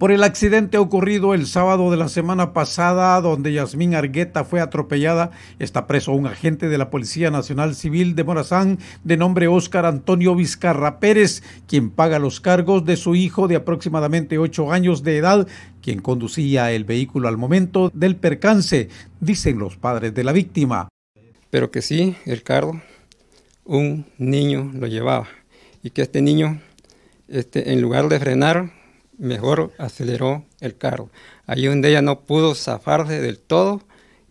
por el accidente ocurrido el sábado de la semana pasada, donde Yasmín Argueta fue atropellada. Está preso un agente de la Policía Nacional Civil de Morazán de nombre Óscar Antonio Vizcarra Pérez, quien paga los cargos de su hijo de aproximadamente 8 años de edad, quien conducía el vehículo al momento del percance, dicen los padres de la víctima. Pero que sí, el carro, un niño lo llevaba y que este niño, este, en lugar de frenar, mejor aceleró el carro. Ahí donde ella no pudo zafarse del todo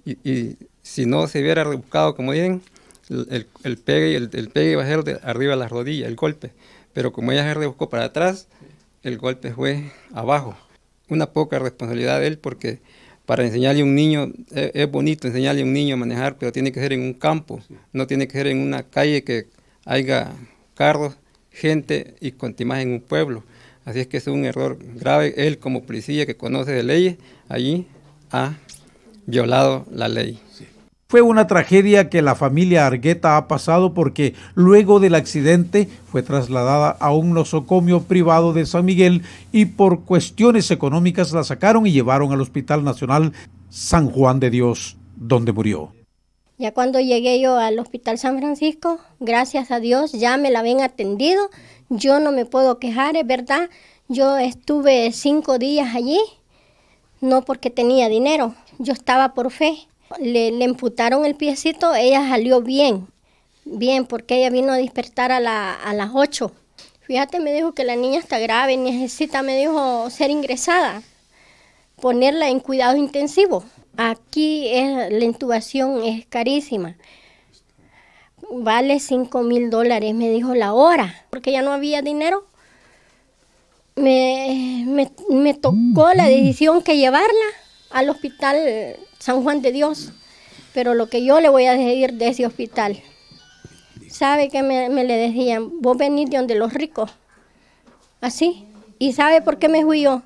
y, si no se hubiera rebuscado, como dicen, el, pegue, el, el, pegue iba a ser de arriba a la rodillas, el golpe. Pero como ella se rebuscó para atrás, el golpe fue abajo. Una poca responsabilidad de él porque para enseñarle a un niño, e, es, bonito enseñarle a un niño a manejar, pero tiene que ser en un campo, no tiene que ser en una calle que haya carros, gente y contimás en un pueblo. Así es que es un error grave. Él como policía que conoce de leyes, allí ha violado la ley. Fue una tragedia que la familia Argueta ha pasado porque luego del accidente fue trasladada a un nosocomio privado de San Miguel y por cuestiones económicas la sacaron y llevaron al Hospital Nacional San Juan de Dios, donde murió. Ya cuando llegué yo al Hospital San Francisco, gracias a Dios ya me la habían atendido. Yo no me puedo quejar, es verdad. Yo estuve cinco días allí, no porque tenía dinero, yo estaba por fe. Le, le el piecito, ella salió bien, bien, porque ella vino a despertar a, a las ocho. Fíjate, me dijo que la niña está grave, necesita, me dijo, ser ingresada, ponerla en cuidado intensivo. Aquí la intubación es carísima. Vale 5 mil dólares, me dijo la hora, porque ya no había dinero. Me, me, tocó la mm. decisión que llevarla al hospital San Juan de Dios, pero lo que yo le voy a decir de ese hospital, sabe que me, le decían, vos venís de donde los ricos, así, y sabe por qué me fui yo,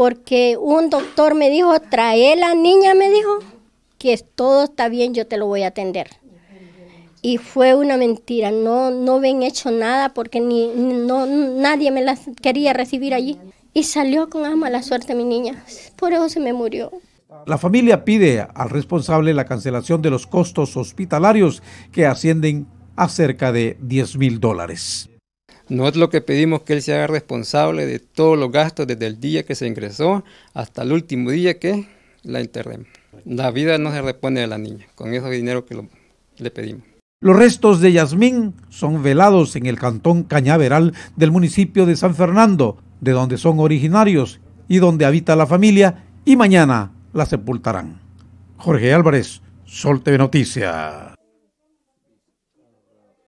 porque un doctor me dijo, trae la niña, me dijo, que todo está bien, yo te lo voy a atender. Y fue una mentira, no, no ven hecho nada porque ni, nadie me la quería recibir allí. Y salió con la suerte mi niña, por eso se me murió. La familia pide al responsable la cancelación de los costos hospitalarios que ascienden a cerca de 10 mil dólares. No es lo que pedimos que él se haga responsable de todos los gastos desde el día que se ingresó hasta el último día que la enterremos. La vida no se repone de la niña, con ese dinero que le pedimos. Los restos de Yasmín son velados en el cantón Cañaveral del municipio de San Fernando, de donde son originarios y donde habita la familia, y mañana la sepultarán. Jorge Álvarez, Sol TV Noticias.